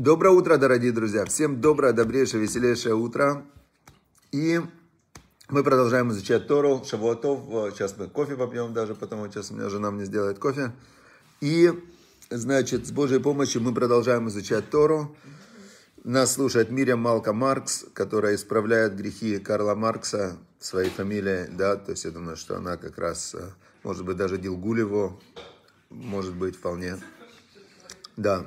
Доброе утро, дорогие друзья! Всем доброе, добрейшее, веселейшее утро. И мы продолжаем изучать Тору, Шавуатов. Э, сейчас мы кофе попьем даже, потому что сейчас у меня жена мне сделает кофе. И, значит, с Божьей помощью мы продолжаем изучать Тору. Нас слушает Мирьям Малка Маркс, которая исправляет грехи Карла Маркса своей фамилией, да, то есть я думаю, что она как раз, э, может быть, даже Дилгулево, может быть, вполне. Да,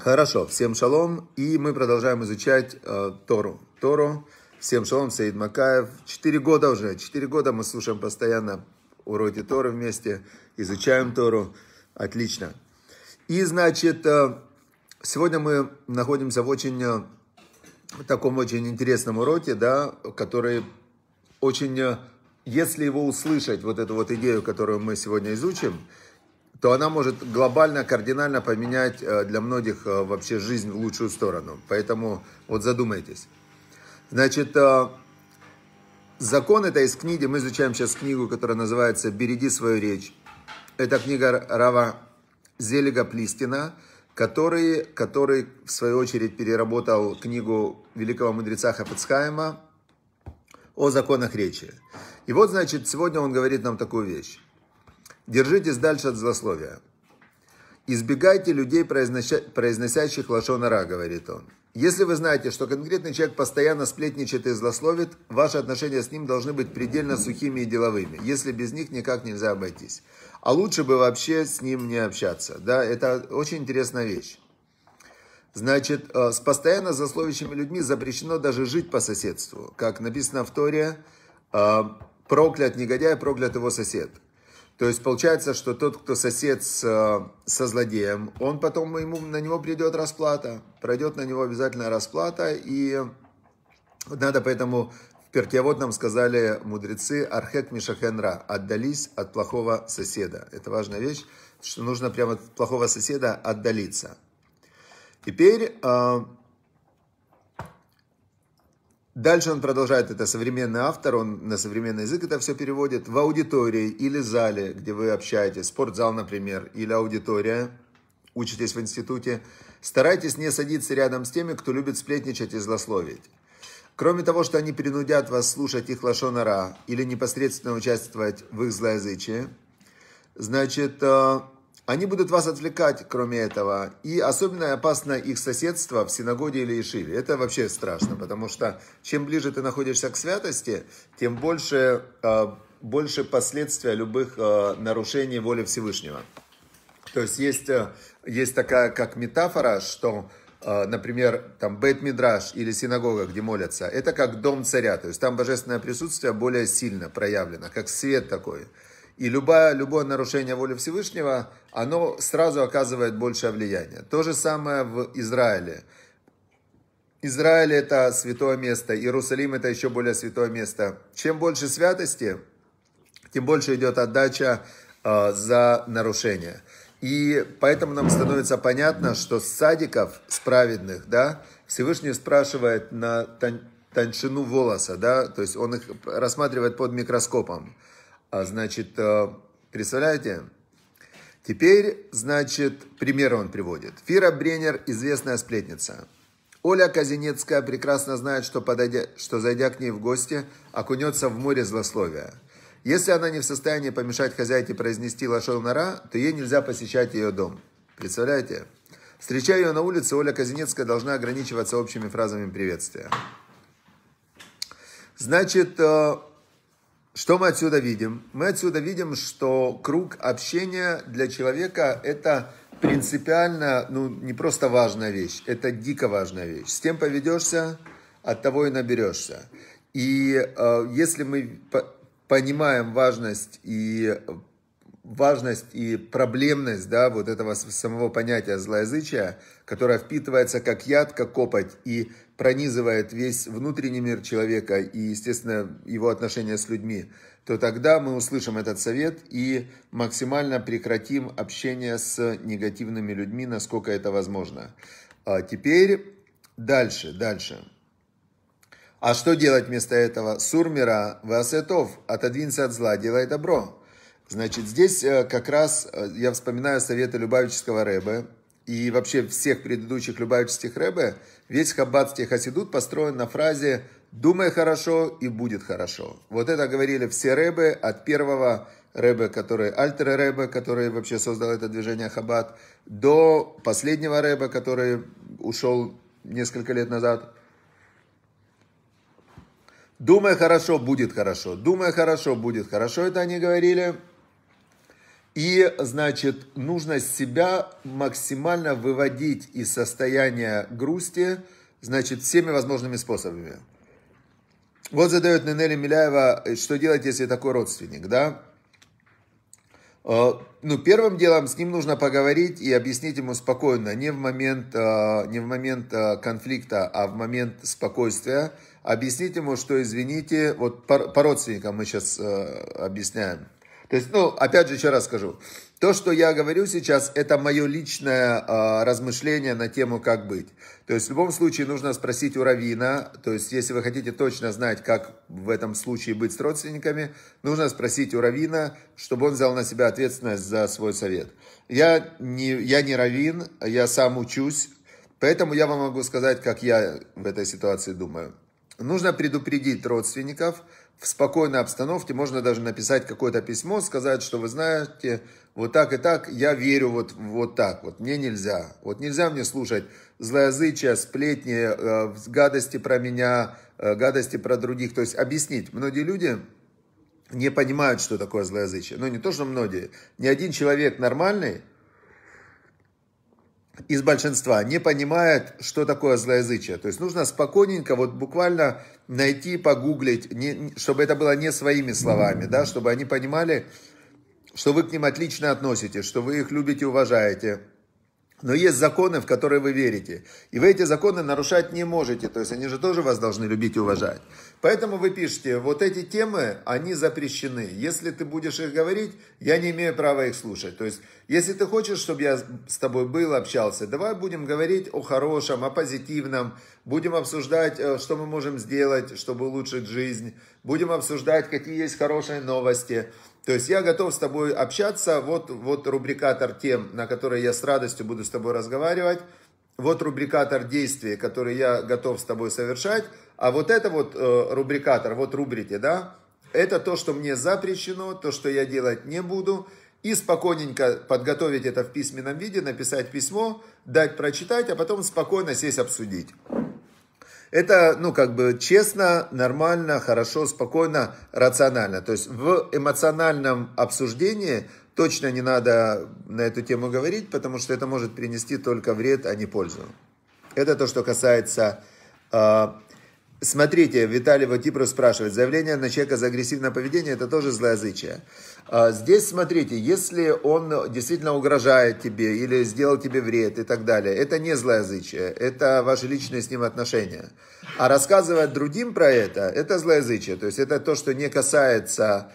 Хорошо, всем шалом, и мы продолжаем изучать э, Тору. Тору, всем шалом, Саид Макаев. Четыре года уже, четыре года мы слушаем постоянно уроки Торы вместе, изучаем Тору. Отлично. И, значит, э, сегодня мы находимся в очень, в э, таком очень интересном уроке, да, который очень, э, если его услышать, вот эту вот идею, которую мы сегодня изучим, то она может глобально, кардинально поменять э, для многих э, вообще жизнь в лучшую сторону. Поэтому вот задумайтесь. Значит, э, закон это из книги, мы изучаем сейчас книгу, которая называется «Береги свою речь». Это книга Рава Зелига Плистина, который, который в свою очередь переработал книгу великого мудреца Хафицхайма о законах речи. И вот, значит, сегодня он говорит нам такую вещь. Держитесь дальше от злословия. «Избегайте людей, произносящих лошонара», говорит он. Если вы знаете, что конкретный человек постоянно сплетничает и злословит, ваши отношения с ним должны быть предельно сухими и деловыми, если без них никак нельзя обойтись. А лучше бы вообще с ним не общаться. Да, это очень интересная вещь. Значит, э, с постоянно злословящими людьми запрещено даже жить по соседству. Как написано в Торе, э, проклят негодяй, проклят его сосед. То есть получается, что тот, кто сосед с, э, со злодеем, он потом ему, на него придет расплата, пройдет на него обязательно расплата, и надо поэтому в Перкиавод нам сказали мудрецы Архек Мишахенра, отдались от плохого соседа. Это важная вещь, что нужно прямо от плохого соседа отдалиться. Теперь э, Дальше он продолжает, это современный автор, он на современный язык это все переводит. В аудитории или зале, где вы общаетесь, спортзал, например, или аудитория, учитесь в институте, старайтесь не садиться рядом с теми, кто любит сплетничать и злословить. Кроме того, что они принудят вас слушать их лошонара или непосредственно участвовать в их злоязычии, значит, э, они будут вас отвлекать, кроме этого. И особенно опасно их соседство в синагоге или Ишиве. Это вообще страшно, потому что чем ближе ты находишься к святости, тем больше, э, больше последствия любых э, нарушений воли Всевышнего. То есть есть, э, есть такая как метафора, что например, там Бет Мидраш или синагога, где молятся, это как дом царя, то есть там божественное присутствие более сильно проявлено, как свет такой и любое, любое нарушение воли Всевышнего, оно сразу оказывает большее влияние. То же самое в Израиле. Израиль это святое место, Иерусалим это еще более святое место. Чем больше святости, тем больше идет отдача э, за нарушение. И поэтому нам становится понятно, что с садиков, с праведных, да, Всевышний спрашивает на тон, тоньшину волоса, да, то есть он их рассматривает под микроскопом. А Значит, э, представляете? Теперь, значит, пример он приводит. Фира Бренер – известная сплетница. Оля Казинецкая прекрасно знает, что, подойдя, что зайдя к ней в гости, окунется в море злословия. Если она не в состоянии помешать хозяйке произнести лошон нара, то ей нельзя посещать ее дом. Представляете? Встречая ее на улице, Оля Казинецкая должна ограничиваться общими фразами приветствия. Значит, э, что мы отсюда видим? Мы отсюда видим, что круг общения для человека – это принципиально, ну, не просто важная вещь, это дико важная вещь. С кем поведешься, от того и наберешься. И э, если мы по понимаем важность и важность и проблемность, да, вот этого самого понятия злоязычия, которое впитывается как яд, как копоть и пронизывает весь внутренний мир человека и, естественно, его отношения с людьми, то тогда мы услышим этот совет и максимально прекратим общение с негативными людьми, насколько это возможно. А теперь дальше, дальше. А что делать вместо этого? Сурмира, васетов, отодвинься от зла, делай добро. Значит, здесь э, как раз э, я вспоминаю советы Любавического Рэбе и вообще всех предыдущих любавических Рэбе. Весь хаббатский хасидут построен на фразе «Думай хорошо и будет хорошо». Вот это говорили все Рэбе от первого Рэбе, который Альтер Рэбе, который вообще создал это движение хаббат, до последнего Рэбе, который ушел несколько лет назад – Думай хорошо, будет хорошо. Думай хорошо, будет хорошо. Это они говорили и, значит, нужно себя максимально выводить из состояния грусти, значит, всеми возможными способами. Вот задает Нинели Миляева, что делать, если такой родственник, да? Э, ну, первым делом с ним нужно поговорить и объяснить ему спокойно, не в момент, э, не в момент э, конфликта, а в момент спокойствия. Объяснить ему, что, извините, вот по, по родственникам мы сейчас объясняем – то есть, ну, опять же, еще раз скажу. То, что я говорю сейчас, это мое личное э, размышление на тему, как быть. То есть, в любом случае, нужно спросить у Равина. То есть, если вы хотите точно знать, как в этом случае быть с родственниками, нужно спросить у Равина, чтобы он взял на себя ответственность за свой совет. Я не, я не Равин, я сам учусь. Поэтому я вам могу сказать, как я в этой ситуации думаю. Нужно предупредить родственников – в спокойной обстановке, можно даже написать какое-то письмо, сказать, что вы знаете, вот так и так, я верю вот, вот так, вот мне нельзя, вот нельзя мне слушать злоязычия, сплетни, э, гадости про меня, э, гадости про других, то есть объяснить. Многие люди не понимают, что такое злоязычие, ну не то, что многие, ни один человек нормальный, из большинства не понимает, что такое злоязычие. То есть нужно спокойненько, вот буквально найти, погуглить, не, чтобы это было не своими словами, да, чтобы они понимали, что вы к ним отлично относитесь, что вы их любите, уважаете. Но есть законы, в которые вы верите. И вы эти законы нарушать не можете. То есть они же тоже вас должны любить и уважать. Поэтому вы пишете, вот эти темы, они запрещены. Если ты будешь их говорить, я не имею права их слушать. То есть, если ты хочешь, чтобы я с тобой был, общался, давай будем говорить о хорошем, о позитивном, будем обсуждать, э, что мы можем сделать, чтобы улучшить жизнь, будем обсуждать, какие есть хорошие новости. То есть я готов с тобой общаться, вот, вот рубрикатор тем, на которые я с радостью буду с тобой разговаривать вот рубрикатор действий, который я готов с тобой совершать, а вот это вот э, рубрикатор, вот рубрики, да, это то, что мне запрещено, то, что я делать не буду, и спокойненько подготовить это в письменном виде, написать письмо, дать прочитать, а потом спокойно сесть обсудить. Это, ну, как бы честно, нормально, хорошо, спокойно, рационально. То есть в эмоциональном обсуждении – точно не надо на эту тему говорить, потому что это может принести только вред, а не пользу. Это то, что касается... Э, смотрите, Виталий Ватипров спрашивает, заявление на человека за агрессивное поведение – это тоже злоязычие. Э, здесь, смотрите, если он действительно угрожает тебе или сделал тебе вред и так далее, это не злоязычие, это ваши личные с ним отношения. А рассказывать другим про это – это злоязычие, то есть это то, что не касается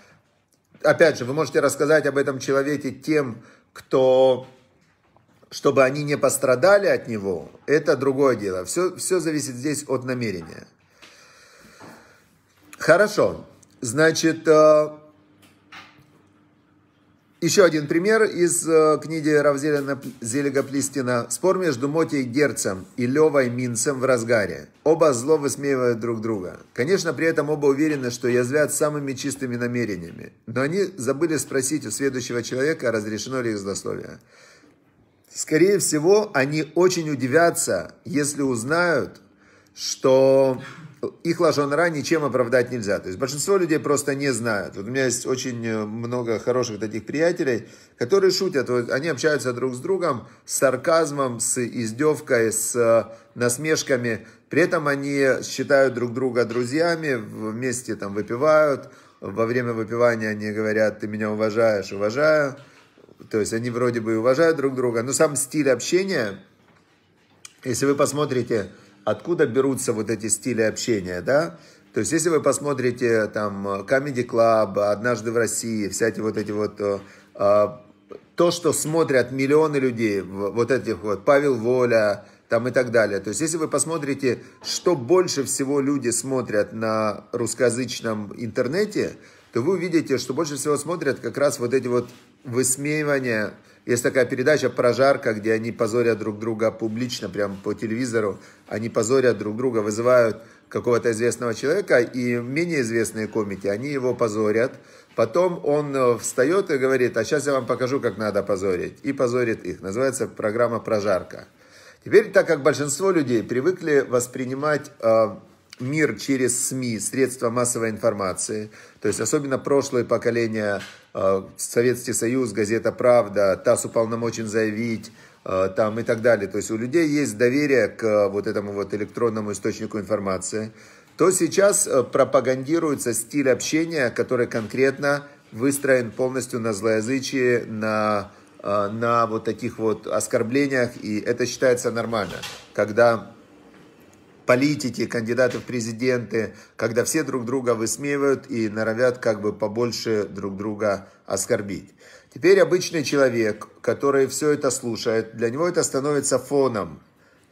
опять же, вы можете рассказать об этом человеке тем, кто чтобы они не пострадали от него, это другое дело. Все, все зависит здесь от намерения. Хорошо. Значит, э, еще один пример из э, книги Равзелина Зелега Плистина. Спор между Мотей Герцем и Левой Минцем в разгаре. Оба зло высмеивают друг друга. Конечно, при этом оба уверены, что язвят самыми чистыми намерениями. Но они забыли спросить у следующего человека, разрешено ли их злословие. Скорее всего, они очень удивятся, если узнают, что их лажонара ничем оправдать нельзя. То есть большинство людей просто не знают. Вот у меня есть очень э, много хороших таких приятелей, которые шутят. Вот они общаются друг с другом с сарказмом, с издевкой, с э, насмешками. При этом они считают друг друга друзьями, вместе там выпивают. Во время выпивания они говорят, ты меня уважаешь, уважаю. То есть они вроде бы и уважают друг друга. Но сам стиль общения, если вы посмотрите откуда берутся вот эти стили общения, да? То есть, если вы посмотрите там Comedy Club, «Однажды в России», всякие вот эти вот э, а, то, что смотрят миллионы людей, вот этих вот, Павел Воля, там и так далее. То есть, если вы посмотрите, что больше всего люди смотрят на русскоязычном интернете, то вы увидите, что больше всего смотрят как раз вот эти вот высмеивания есть такая передача «Прожарка», где они позорят друг друга публично, прям по телевизору. Они позорят друг друга, вызывают какого-то известного человека, и менее известные комики, они его позорят. Потом он э, встает и говорит, а сейчас я вам покажу, как надо позорить. И позорит их. Называется программа «Прожарка». Теперь, так как большинство людей привыкли воспринимать э, мир через СМИ, средства массовой информации, то есть особенно прошлое поколение Э, Советский Союз, газета «Правда», ТАСС уполномочен заявить, э, там и так далее. То есть у людей есть доверие к э, вот этому вот электронному источнику информации. То сейчас пропагандируется стиль общения, который конкретно выстроен полностью на злоязычии, на, на вот таких вот оскорблениях, и это считается нормально. Когда политики, кандидаты в президенты, когда все друг друга высмеивают и норовят как бы побольше друг друга оскорбить. Теперь обычный человек, который все это слушает, для него это становится фоном.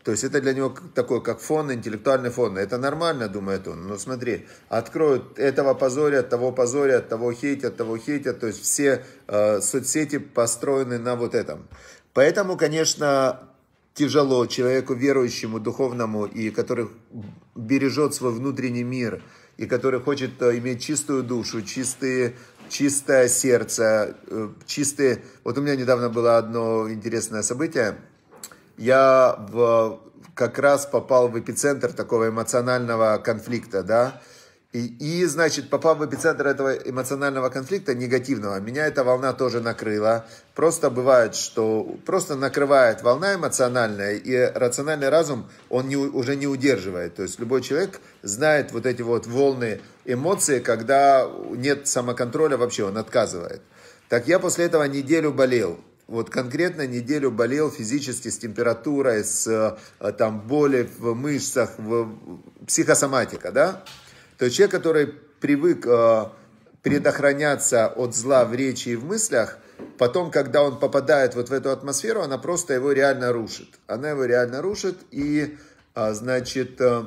То есть это для него такой, как фон, интеллектуальный фон. Это нормально, думает он. Но смотри, откроют этого позорят, того позорят, того хейтят, того хейтят. То есть все э, соцсети построены на вот этом. Поэтому, конечно, тяжело человеку верующему, духовному, и который бережет свой внутренний мир, и который хочет э, иметь чистую душу, чистые, чистое сердце, э, чистые... Вот у меня недавно было одно интересное событие. Я в, как раз попал в эпицентр такого эмоционального конфликта, да, и, и, значит, попав в эпицентр этого эмоционального конфликта негативного, меня эта волна тоже накрыла. Просто бывает, что просто накрывает волна эмоциональная, и рациональный разум, он не, уже не удерживает. То есть любой человек знает вот эти вот волны эмоций, когда нет самоконтроля вообще, он отказывает. Так я после этого неделю болел. Вот конкретно неделю болел физически с температурой, с э, там боли в мышцах, в психосоматика, да? То есть человек, который привык э, предохраняться от зла в речи и в мыслях, потом, когда он попадает вот в эту атмосферу, она просто его реально рушит. Она его реально рушит, и, э, значит, э,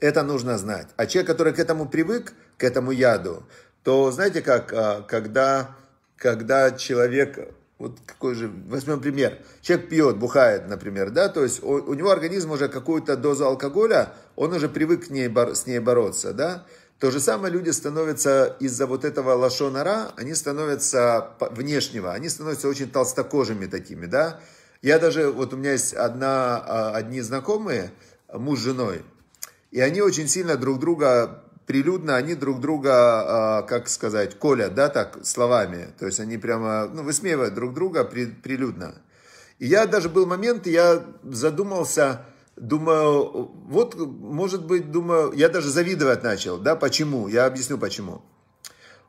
это нужно знать. А человек, который к этому привык, к этому яду, то, знаете, как, э, когда, когда человек вот какой же, возьмем пример, человек пьет, бухает, например, да, то есть у, у него организм уже какую-то дозу алкоголя, он уже привык к ней, с ней бороться, да, то же самое люди становятся из-за вот этого лошонара, они становятся внешнего, они становятся очень толстокожими такими, да. Я даже, вот у меня есть одна, а, одни знакомые, муж с женой, и они очень сильно друг друга прилюдно они друг друга, а, как сказать, колят, да, так, словами. То есть они прямо, ну, высмеивают друг друга прилюдно. И я даже был момент, я задумался, думаю, вот, может быть, думаю, я даже завидовать начал, да, почему, я объясню почему.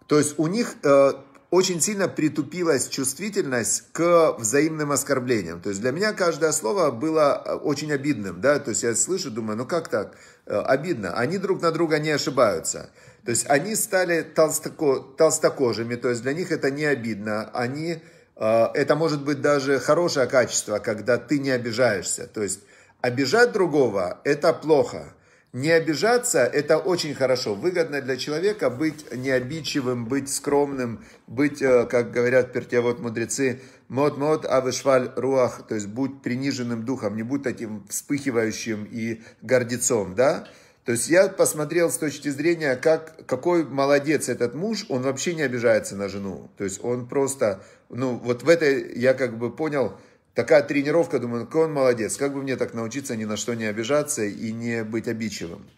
То есть у них э, очень сильно притупилась чувствительность к взаимным оскорблениям. То есть для меня каждое слово было э, очень обидным, да, то есть я слышу, думаю, ну как так? Э, обидно. Они друг на друга не ошибаются. То есть они стали толстоко, толстокожими, то есть для них это не обидно. Они, э, это может быть даже хорошее качество, когда ты не обижаешься. То есть обижать другого – это плохо. Не обижаться – это очень хорошо, выгодно для человека быть необидчивым, быть скромным, быть, э, как говорят пертевод мудрецы, мод мод авышваль руах, то есть будь приниженным духом, не будь таким вспыхивающим и гордецом, да? То есть я посмотрел с точки зрения, как, какой молодец этот муж, он вообще не обижается на жену. То есть он просто, ну вот в этой я как бы понял, такая тренировка, думаю, какой он молодец, как бы мне так научиться ни на что не обижаться и не быть обидчивым.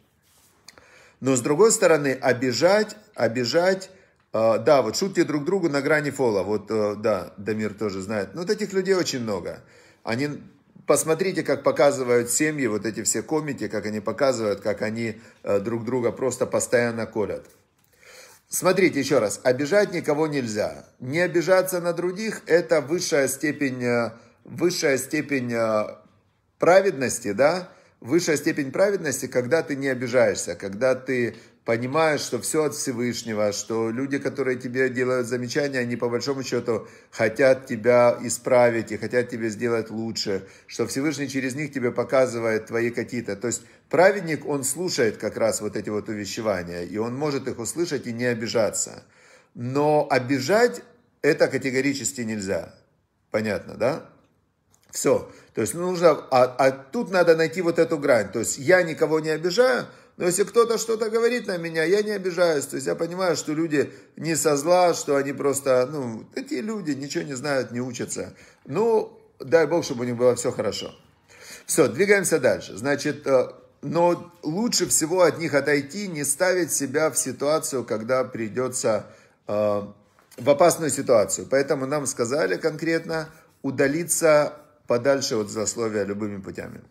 Но с другой стороны, обижать, обижать, э, да, вот шутки друг другу на грани фола, вот, э, да, Дамир тоже знает, но вот этих людей очень много. Они, посмотрите, как показывают семьи, вот эти все комики, как они показывают, как они э, друг друга просто постоянно колят. Смотрите еще раз, обижать никого нельзя. Не обижаться на других – это высшая степень э, высшая степень э, праведности, да, высшая степень праведности, когда ты не обижаешься, когда ты понимаешь, что все от Всевышнего, что люди, которые тебе делают замечания, они по большому счету хотят тебя исправить и хотят тебе сделать лучше, что Всевышний через них тебе показывает твои какие-то. То есть праведник, он слушает как раз вот эти вот увещевания, и он может их услышать и не обижаться. Но обижать это категорически нельзя. Понятно, да? Все. То есть нужно, а, а тут надо найти вот эту грань. То есть я никого не обижаю, но если кто-то что-то говорит на меня, я не обижаюсь. То есть я понимаю, что люди не со зла, что они просто, ну, эти люди ничего не знают, не учатся. Ну, дай бог, чтобы у них было все хорошо. Все, двигаемся дальше. Значит, э, но лучше всего от них отойти, не ставить себя в ситуацию, когда придется э, в опасную ситуацию. Поэтому нам сказали конкретно удалиться подальше от злословия любыми путями.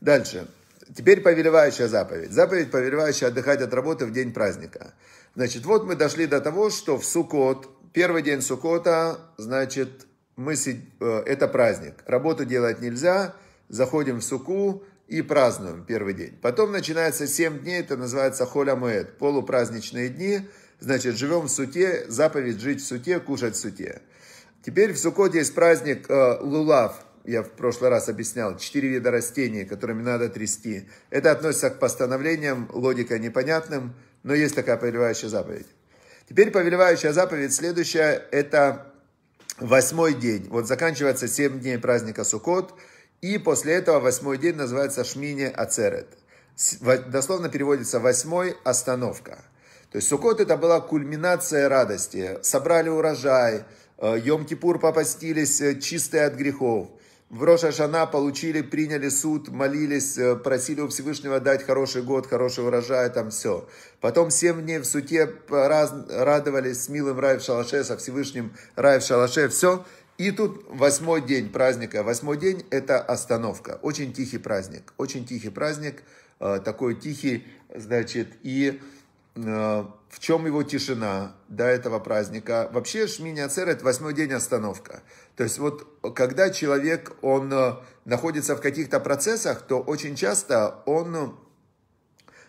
Дальше. Теперь повелевающая заповедь. Заповедь, повелевающая отдыхать от работы в день праздника. Значит, вот мы дошли до того, что в Сукот первый день Сукота, значит, мы, сид, э, это праздник. Работу делать нельзя, заходим в Суку и празднуем первый день. Потом начинается 7 дней, это называется холя муэд, полупраздничные дни. Значит, живем в суте, заповедь жить в суте, кушать в суте. Теперь в Сукоте есть праздник э, Лулав, я в прошлый раз объяснял, четыре вида растений, которыми надо трясти. Это относится к постановлениям, логика непонятным, но есть такая повелевающая заповедь. Теперь повелевающая заповедь следующая, это восьмой день. Вот заканчивается семь дней праздника Суккот, и после этого восьмой день называется Шмини Ацерет. Дословно переводится «восьмой остановка». То есть Суккот это была кульминация радости. Собрали урожай, э, Йом-Кипур попастились э, чистые от грехов в Роша Шана получили, приняли суд, молились, э, просили у Всевышнего дать хороший год, хороший урожай, там все. Потом семь дней в суте раз, радовались с милым рай в шалаше, со Всевышним рай в шалаше, все. И тут восьмой день праздника. Восьмой день – это остановка. Очень тихий праздник. Очень тихий праздник. Э, такой тихий, значит, и э, в чем его тишина до этого праздника? Вообще Шмини Ацер – это восьмой день остановка. То есть вот когда человек, он э, находится в каких-то процессах, то очень часто он э,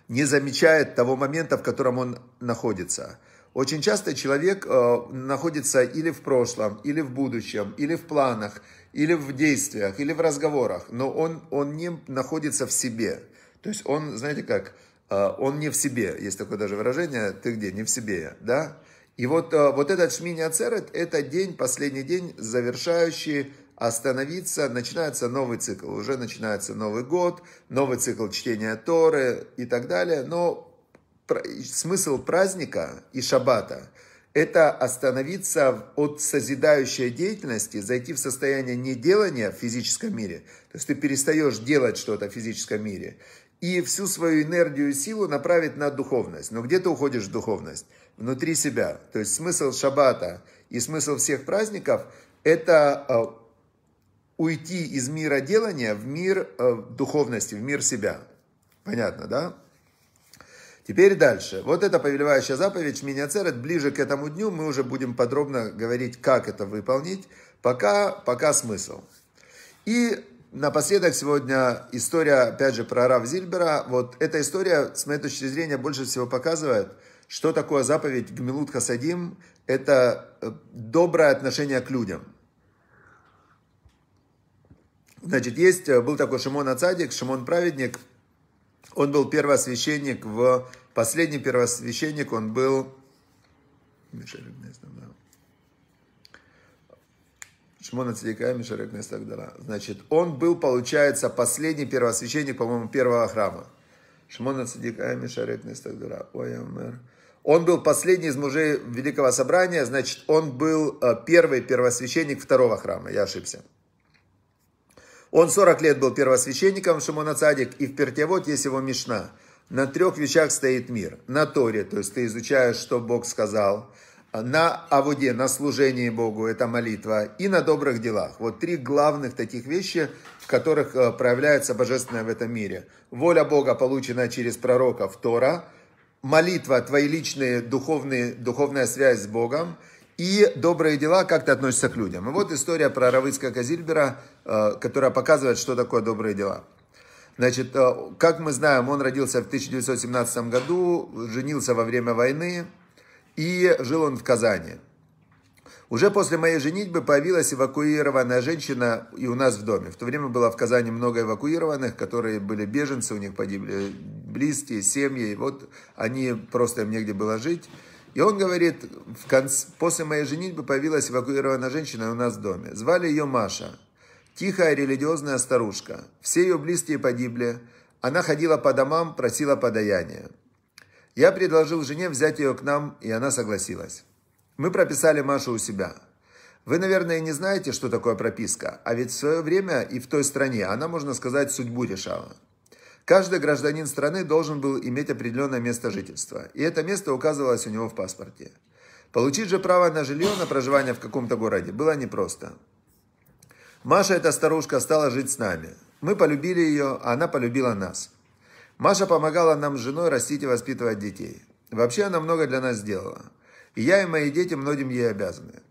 не замечает того момента, в котором он находится. Очень часто человек э, находится или в прошлом, или в будущем, или в планах, или в действиях, или в разговорах, но он, он не находится в себе. То есть он, знаете как, э, он не в себе, есть такое даже выражение, ты где, не в себе, да? И вот, э, вот этот Шмини Ацерет – это день, последний день, завершающий остановиться, начинается новый цикл. Уже начинается Новый год, новый цикл чтения Торы и так далее. Но смысл праздника и шаббата – это остановиться от созидающей деятельности, зайти в состояние неделания в физическом мире. То есть ты перестаешь делать что-то в физическом мире. И всю свою энергию и силу направить на духовность. Но где ты уходишь в духовность? внутри себя. То есть смысл шаббата и смысл всех праздников – это э, уйти из мира делания в мир э, духовности, в мир себя. Понятно, да? Теперь дальше. Вот эта повелевающая заповедь Миняцерет. Ближе к этому дню мы уже будем подробно говорить, как это выполнить. Пока, пока смысл. И напоследок сегодня история, опять же, про Рав Зильбера. Вот эта история, с моей точки зрения, больше всего показывает – что такое заповедь Гмилут Хасадим? Это э, доброе отношение к людям. Значит, есть, э, был такой Шимон Ацадик, Шимон Праведник. Он был первосвященник в... Последний первосвященник, он был... Шимон Ацадика, Мишарек Нестагдара. Значит, он был, получается, последний первосвященник, по-моему, первого храма. Шимон Ацадика, Мишарек Нестагдара. Ой, Амер. Он был последний из мужей Великого Собрания, значит, он был э, первый первосвященник второго храма, я ошибся. Он 40 лет был первосвященником Шимона Цадик, и в Пертевод есть его Мишна. На трех вещах стоит мир. На Торе, то есть ты изучаешь, что Бог сказал. На Авуде, на служении Богу, это молитва. И на добрых делах. Вот три главных таких вещи, в которых э, проявляется божественное в этом мире. Воля Бога, получена через пророков Тора – молитва, твои личные духовные, духовная связь с Богом и добрые дела, как ты относишься к людям. И вот история про Равыцкого Казильбера, э, которая показывает, что такое добрые дела. Значит, э, как мы знаем, он родился в 1917 году, женился во время войны и жил он в Казани. Уже после моей женитьбы появилась эвакуированная женщина и у нас в доме. В то время было в Казани много эвакуированных, которые были беженцы, у них погибли близкие, семьи, вот они просто им негде было жить. И он говорит, в конце, после моей женитьбы появилась эвакуированная женщина у нас в доме. Звали ее Маша. Тихая религиозная старушка. Все ее близкие погибли. Она ходила по домам, просила подаяния. Я предложил жене взять ее к нам, и она согласилась. Мы прописали Машу у себя. Вы, наверное, не знаете, что такое прописка, а ведь в свое время и в той стране она, можно сказать, судьбу решала. Каждый гражданин страны должен был иметь определенное место жительства, и это место указывалось у него в паспорте. Получить же право на жилье, на проживание в каком-то городе было непросто. Маша, эта старушка, стала жить с нами. Мы полюбили ее, а она полюбила нас. Маша помогала нам с женой растить и воспитывать детей. Вообще она много для нас сделала. И я и мои дети многим ей обязаны.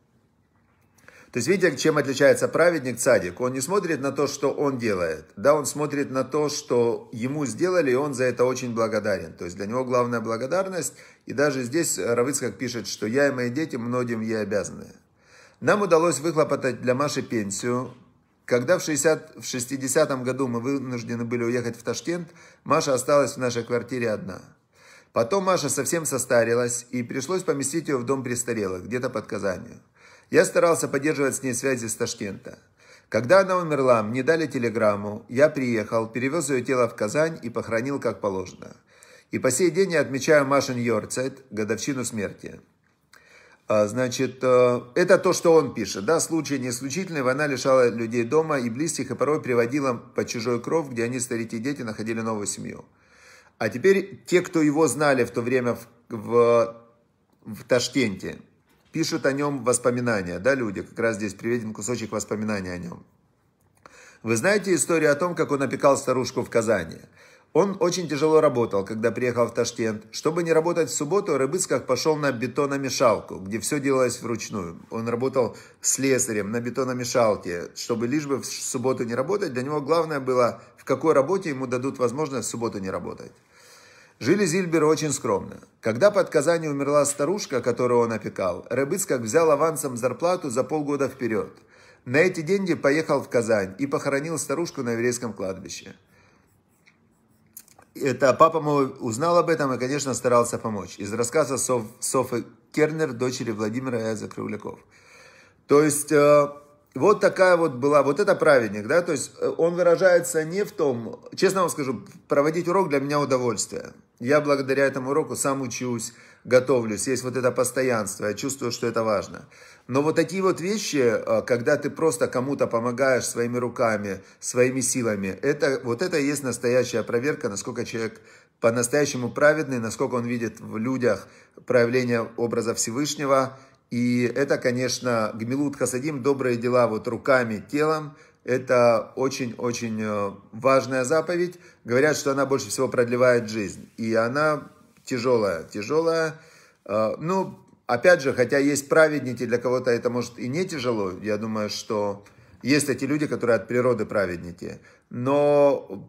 То есть видите, чем отличается праведник цадик? Он не смотрит на то, что он делает. Да, он смотрит на то, что ему сделали, и он за это очень благодарен. То есть для него главная благодарность. И даже здесь Равыцкак пишет, что я и мои дети многим ей обязаны. Нам удалось выхлопотать для Маши пенсию. Когда в, 60, в 60 году мы вынуждены были уехать в Ташкент, Маша осталась в нашей квартире одна. Потом Маша совсем состарилась, и пришлось поместить ее в дом престарелых, где-то под Казанью. Я старался поддерживать с ней связи с Ташкента. Когда она умерла, мне дали телеграмму. Я приехал, перевез ее тело в Казань и похоронил как положено. И по сей день я отмечаю Машин Йорцайт, годовщину смерти. А, значит, э, это то, что он пишет. Да, случай не исключительный. Война лишала людей дома и близких, и порой приводила под чужой кровь, где они, старики и дети, находили новую семью. А теперь те, кто его знали в то время в, в, в Ташкенте, пишут о нем воспоминания, да, люди, как раз здесь приведен кусочек воспоминаний о нем. Вы знаете историю о том, как он опекал старушку в Казани? Он очень тяжело работал, когда приехал в Ташкент. Чтобы не работать в субботу, Рыбыцкак пошел на бетономешалку, где все делалось вручную. Он работал слесарем на бетономешалке. Чтобы лишь бы в субботу не работать, для него главное было, в какой работе ему дадут возможность в субботу не работать. Жили Зильберы очень скромно. Когда под Казани умерла старушка, которую он опекал, Рыбыцкак взял авансом зарплату за полгода вперед. На эти деньги поехал в Казань и похоронил старушку на еврейском кладбище. Это папа мой узнал об этом и, конечно, старался помочь. Из рассказа Соф, Софы Кернер, дочери Владимира и Эза Кривляков. То есть, э, вот такая вот была, вот это праведник, да, то есть э, он выражается не в том, честно вам скажу, проводить урок для меня удовольствие. Я благодаря этому уроку сам учусь, готовлюсь, есть вот это постоянство, я чувствую, что это важно. Но вот такие вот вещи, а, когда ты просто кому-то помогаешь своими руками, своими силами, это, вот это и есть настоящая проверка, насколько человек по-настоящему праведный, насколько он видит в людях проявление образа Всевышнего. И это, конечно, гмилут хасадим, добрые дела вот руками, телом – это очень-очень э, важная заповедь. Говорят, что она больше всего продлевает жизнь. И она тяжелая, тяжелая. Э, ну, опять же, хотя есть праведники, для кого-то это может и не тяжело. Я думаю, что есть эти люди, которые от природы праведники. Но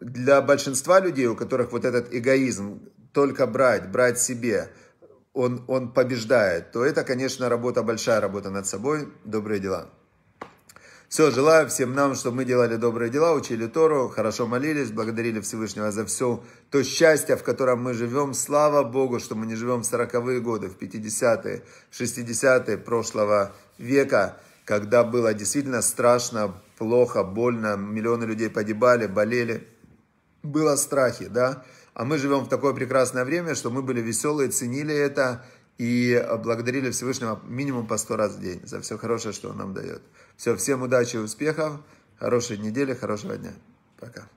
для большинства людей, у которых вот этот эгоизм, только брать, брать себе, он, он побеждает, то это, конечно, работа, большая работа над собой. Добрые дела. Все, желаю всем нам, чтобы мы делали добрые дела, учили Тору, хорошо молились, благодарили Всевышнего за все то счастье, в котором мы живем. Слава Богу, что мы не живем в 40-е годы, в 50-е, 60-е прошлого века, когда было действительно страшно, плохо, больно, миллионы людей погибали, болели. Было страхи, да? А мы живем в такое прекрасное время, что мы были веселые, ценили это, и благодарили Всевышнего минимум по сто раз в день за все хорошее, что он нам дает. Все, всем удачи и успехов, хорошей недели, хорошего дня. Пока.